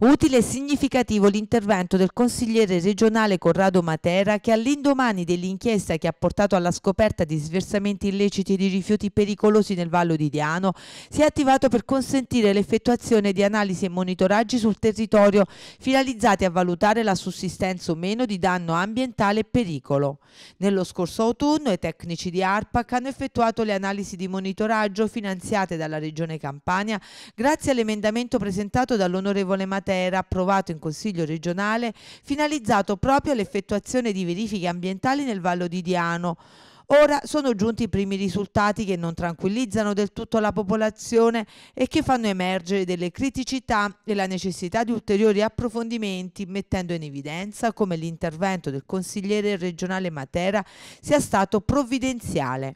Utile e significativo l'intervento del consigliere regionale Corrado Matera che all'indomani dell'inchiesta che ha portato alla scoperta di sversamenti illeciti di rifiuti pericolosi nel Vallo di Diano si è attivato per consentire l'effettuazione di analisi e monitoraggi sul territorio finalizzati a valutare la sussistenza o meno di danno ambientale e pericolo. Nello scorso autunno i tecnici di ARPAC hanno effettuato le analisi di monitoraggio finanziate dalla Regione Campania grazie all'emendamento presentato dall'onorevole Matera Matera approvato in Consiglio regionale finalizzato proprio all'effettuazione di verifiche ambientali nel Vallo di Diano. Ora sono giunti i primi risultati che non tranquillizzano del tutto la popolazione e che fanno emergere delle criticità e la necessità di ulteriori approfondimenti, mettendo in evidenza come l'intervento del consigliere regionale Matera sia stato provvidenziale.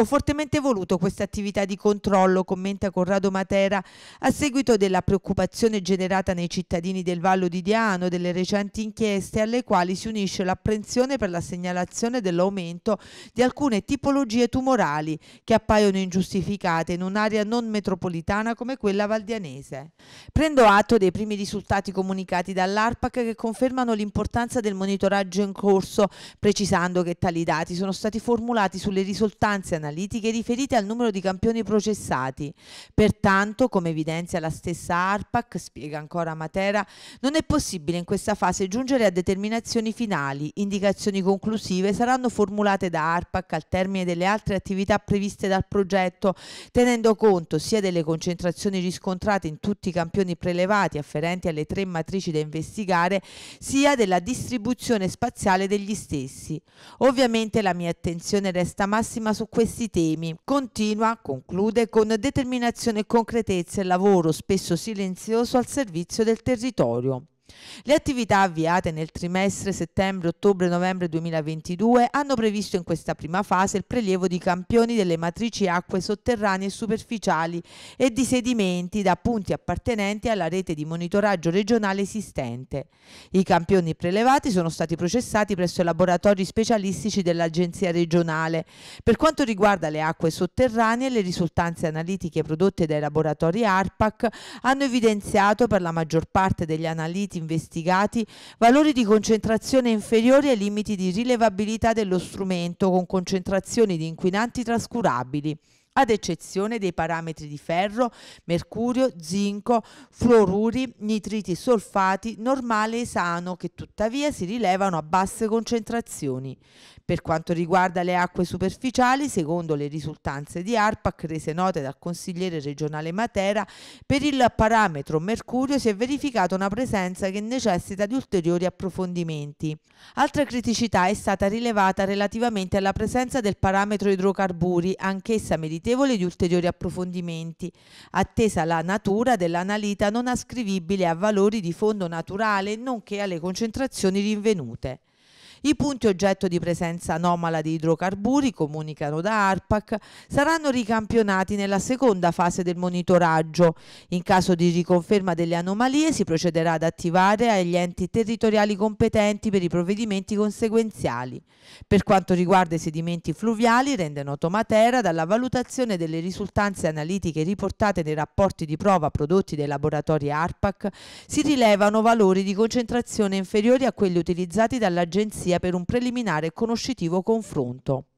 Ho fortemente voluto questa attività di controllo, commenta Corrado Matera, a seguito della preoccupazione generata nei cittadini del Vallo di Diano delle recenti inchieste alle quali si unisce l'apprensione per la segnalazione dell'aumento di alcune tipologie tumorali che appaiono ingiustificate in un'area non metropolitana come quella valdianese. Prendo atto dei primi risultati comunicati dall'ARPAC che confermano l'importanza del monitoraggio in corso, precisando che tali dati sono stati formulati sulle risultanze analizzate analitiche riferite al numero di campioni processati. Pertanto, come evidenzia la stessa ARPAC, spiega ancora Matera, non è possibile in questa fase giungere a determinazioni finali. Indicazioni conclusive saranno formulate da ARPAC al termine delle altre attività previste dal progetto, tenendo conto sia delle concentrazioni riscontrate in tutti i campioni prelevati afferenti alle tre matrici da investigare, sia della distribuzione spaziale degli stessi. Ovviamente la mia attenzione resta massima su questi questi temi. Continua, conclude, con determinazione e concretezza il lavoro, spesso silenzioso, al servizio del territorio. Le attività avviate nel trimestre settembre-ottobre-novembre 2022 hanno previsto in questa prima fase il prelievo di campioni delle matrici acque sotterranee e superficiali e di sedimenti da punti appartenenti alla rete di monitoraggio regionale esistente. I campioni prelevati sono stati processati presso i laboratori specialistici dell'Agenzia regionale. Per quanto riguarda le acque sotterranee, le risultanze analitiche prodotte dai laboratori ARPAC hanno evidenziato per la maggior parte degli analitici investigati valori di concentrazione inferiori ai limiti di rilevabilità dello strumento con concentrazioni di inquinanti trascurabili ad eccezione dei parametri di ferro, mercurio, zinco, fluoruri, nitriti solfati normale e sano che tuttavia si rilevano a basse concentrazioni. Per quanto riguarda le acque superficiali, secondo le risultanze di ARPAC rese note dal consigliere regionale Matera, per il parametro mercurio si è verificata una presenza che necessita di ulteriori approfondimenti. Altra criticità è stata rilevata relativamente alla presenza del parametro idrocarburi, anch'essa mediterranea meritevole di ulteriori approfondimenti, attesa la natura dell'analita non ascrivibile a valori di fondo naturale nonché alle concentrazioni rinvenute. I punti oggetto di presenza anomala di idrocarburi, comunicano da ARPAC, saranno ricampionati nella seconda fase del monitoraggio. In caso di riconferma delle anomalie si procederà ad attivare agli enti territoriali competenti per i provvedimenti conseguenziali. Per quanto riguarda i sedimenti fluviali, rende noto Matera dalla valutazione delle risultanze analitiche riportate nei rapporti di prova prodotti dai laboratori ARPAC si rilevano valori di concentrazione inferiori a quelli utilizzati dall'Agenzia sia per un preliminare conoscitivo confronto.